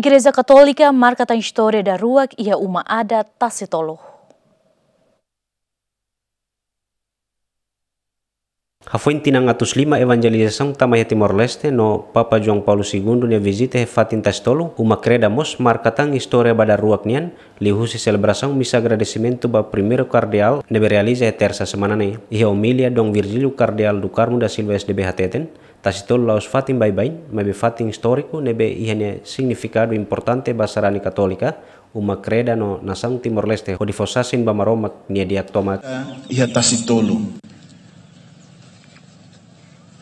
Igreja Katolika Markatan historia daruak da ruak ia uma adat tasitolo. Hafuenti ng atus lima evangelisasang tamaya Timor-Leste no Papa Juan Paulo II niya visita hefatin tas uma kreda mos markatang historia bada ruak nian lihusi selebrasang misa gradesimento ba primero kardial nebe realiza tersa semana ni. Iha homilia dong Virgilio kardial do Carmo da Silva SDB Hateten Tasitol laos fatin baibain, mebe fatin histórico, nebe ihene significado importante basarani Katolika, uma kreda no sang Timor-Leste, ho difosasin bamaromak nie diactomak. Eh, Ia tasitolo.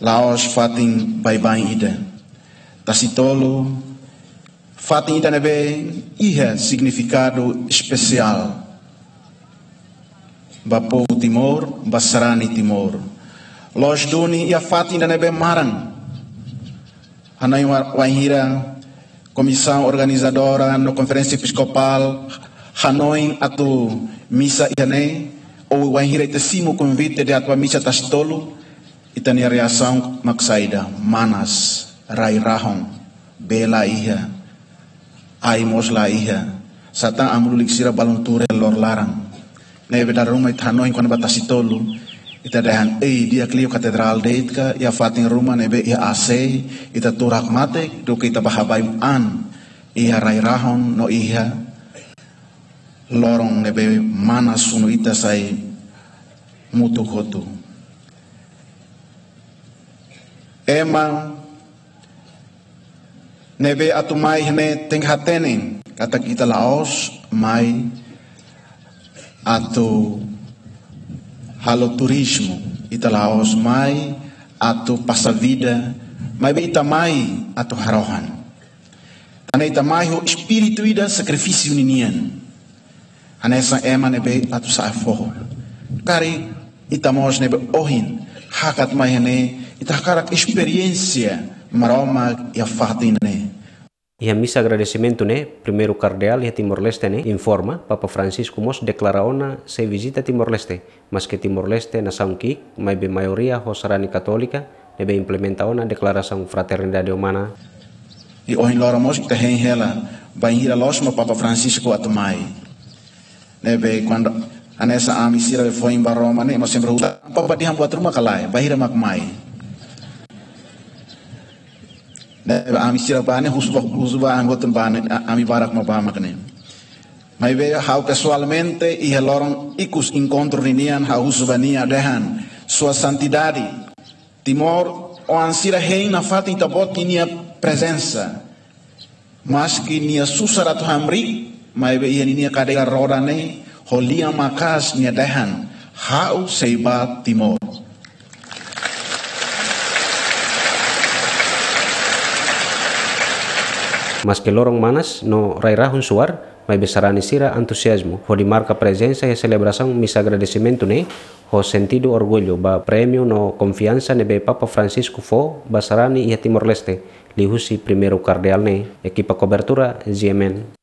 Laos fatin baibain ida. Tasitolo fatin ida nebe iha significado especial. Bapo Timor, basarani Timor. Los doni ia ya fati dan ebe marang. Hanai wahira komisau organizadora na anu konferensi episkopal Hanoi atu misa iane ou wahira simu konvite de atua misa tastolo itani reação maksaida manas rai rahong bela iha ai mosla iha sata amrulik sira balon lor larang nebe darumai Hanoi batasi tolu ita dehan ei dia klio katedral deit ka ia fatin ruma nebe ia ase ita turak matek do kita bahabai an ia rai-rahon no ia lorong nebe mana sunu ita sai mutu kotu emang nebe atu mai hene teneng kata kita laos mai atu halo turismo, ita laos mai atau pasavida, mai be ita mai atau harohan. Tana ita mai ho espiritu ida sakrifisi uninian. Anesa ema nebe atau saafoho. Kari ita mos nebe ohin, hakat mai ne ita karak experiência maroma ya fatin ia misa agradecimento, ne Primeiro cardeal e Timor-Leste, ne Informa, Papa Francisco Mos ona se visita Timor-Leste, mas que Timor-Leste nação Kik, mai be maioria rosarani católica, deve implementar uma declaração fraternidade humana. E hoje lora mos que tem ela, vai ir a mo Papa Francisco Ne Nebe quando anessa amisira foi em Roma ne, Mas sempre o Papa buat rumah kalai, bahira makmai ami sira bane husba husba tem bane ami barak ma bama kene mai be how casualmente i helorong ikus encontro rinian hau husba nia dehan sua santidade timor o ansira hein na tabot itabot nia presensa. mas que nia susara to hamri mai be ia nia kadega nei holia makas nia dehan hau seiba timor mas ke lorong manas no rai rahun suar mai besarani sira antusiasmo ho marka presença e ya celebração mis agradecimento ne ho sentido orgullo ba premio no ne be Papa Francisco fo basarani ia Timor Leste lihusi primero cardeal ne ekipa cobertura GMN